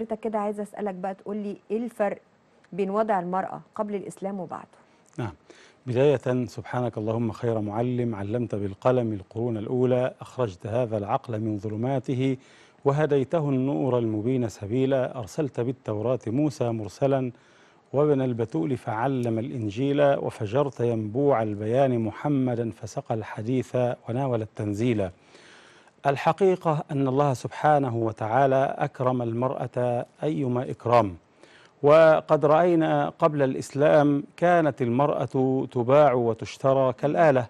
حضرتك كده عايزه اسالك بقى تقول لي ايه الفرق بين وضع المراه قبل الاسلام وبعده نعم بداية سبحانك اللهم خير معلم علمت بالقلم القرون الأولى أخرجت هذا العقل من ظلماته وهديته النور المبين سبيلا أرسلت بالتوراة موسى مرسلا وابن البتول فعلم الإنجيل وفجرت ينبوع البيان محمدا فسقى الحديث وناول التنزيلا الحقيقة أن الله سبحانه وتعالى أكرم المرأة أيما إكرام وقد رأينا قبل الإسلام كانت المرأة تباع وتشترى كالآلة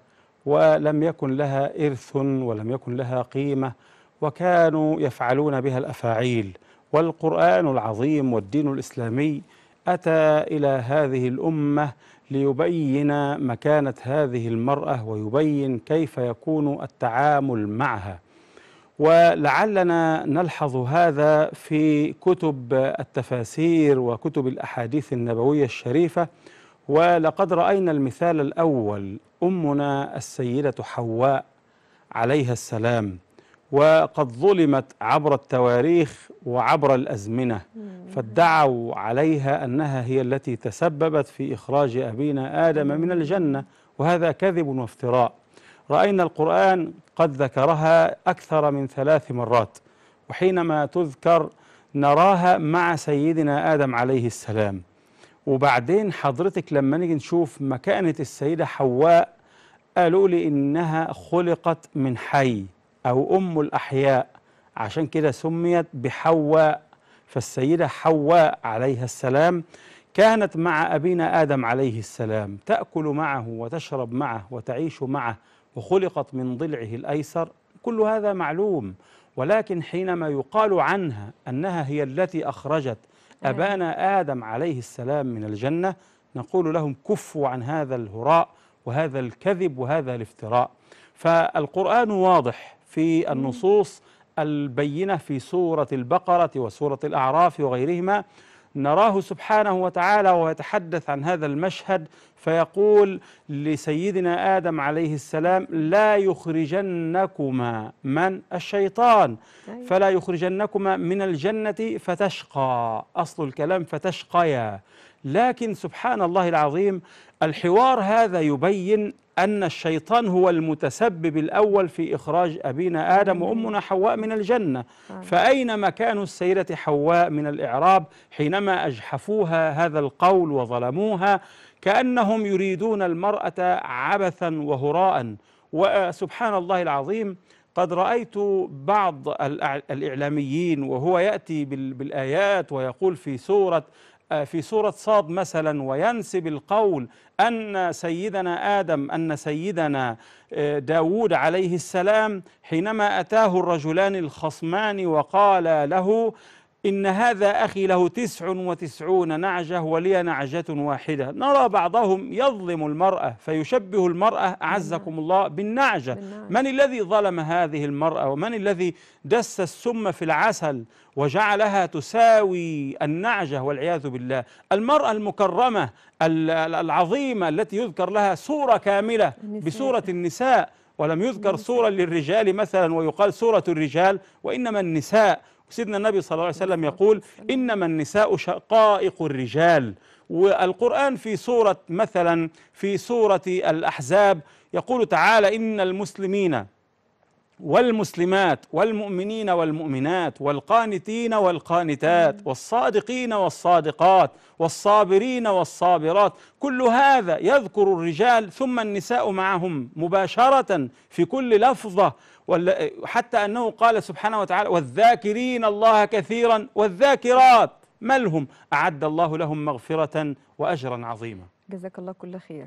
ولم يكن لها إرث ولم يكن لها قيمة وكانوا يفعلون بها الأفاعيل والقرآن العظيم والدين الإسلامي أتى إلى هذه الأمة ليبين مكانة هذه المرأة ويبين كيف يكون التعامل معها ولعلنا نلحظ هذا في كتب التفاسير وكتب الأحاديث النبوية الشريفة ولقد رأينا المثال الأول أمنا السيدة حواء عليها السلام وقد ظلمت عبر التواريخ وعبر الأزمنة فادعوا عليها أنها هي التي تسببت في إخراج أبينا آدم من الجنة وهذا كذب وافتراء رأينا القرآن قد ذكرها أكثر من ثلاث مرات وحينما تذكر نراها مع سيدنا آدم عليه السلام وبعدين حضرتك لما نيجي نشوف مكانة السيدة حواء قالوا لي إنها خلقت من حي أو أم الأحياء عشان كده سميت بحواء فالسيدة حواء عليها السلام كانت مع أبينا آدم عليه السلام تأكل معه وتشرب معه وتعيش معه وخلقت من ضلعه الأيسر كل هذا معلوم ولكن حينما يقال عنها أنها هي التي أخرجت نعم. أبانا آدم عليه السلام من الجنة نقول لهم كفوا عن هذا الهراء وهذا الكذب وهذا الافتراء فالقرآن واضح في النصوص البينة في سورة البقرة وسورة الأعراف وغيرهما نراه سبحانه وتعالى ويتحدث عن هذا المشهد فيقول لسيدنا ادم عليه السلام لا يخرجنكما من الشيطان طيب. فلا يخرجنكما من الجنه فتشقى اصل الكلام فتشقيا لكن سبحان الله العظيم الحوار هذا يبين أن الشيطان هو المتسبب الأول في إخراج أبينا آدم وأمنا حواء من الجنة فأين مكان السيدة حواء من الإعراب حينما أجحفوها هذا القول وظلموها كأنهم يريدون المرأة عبثا وهراء وسبحان الله العظيم قد رأيت بعض الإعلاميين وهو يأتي بالآيات ويقول في سورة آه، في سورة صاد مثلا وينسب القول أن سيدنا آدم أن سيدنا آه، داود عليه السلام حينما أتاه الرجلان الخصمان وقال له إن هذا أخي له تسع وتسعون نعجة ولي نعجة واحدة نرى بعضهم يظلم المرأة فيشبه المرأة أعزكم الله بالنعجة من الذي ظلم هذه المرأة ومن الذي دس السم في العسل وجعلها تساوي النعجة والعياذ بالله المرأة المكرمة العظيمة التي يذكر لها صورة كاملة بصورة النساء ولم يذكر صورة للرجال مثلا ويقال صورة الرجال وإنما النساء وسيدنا النبي صلى الله عليه وسلم يقول إنما النساء شقائق الرجال والقرآن في سورة مثلا في سورة الأحزاب يقول تعالى إن المسلمين والمسلمات والمؤمنين والمؤمنات والقانتين والقانتات والصادقين والصادقات والصابرين والصابرات كل هذا يذكر الرجال ثم النساء معهم مباشرة في كل لفظة حتى أنه قال سبحانه وتعالى والذاكرين الله كثيرا والذاكرات ما لهم أعد الله لهم مغفرة وأجرا عظيما جزاك الله كل خير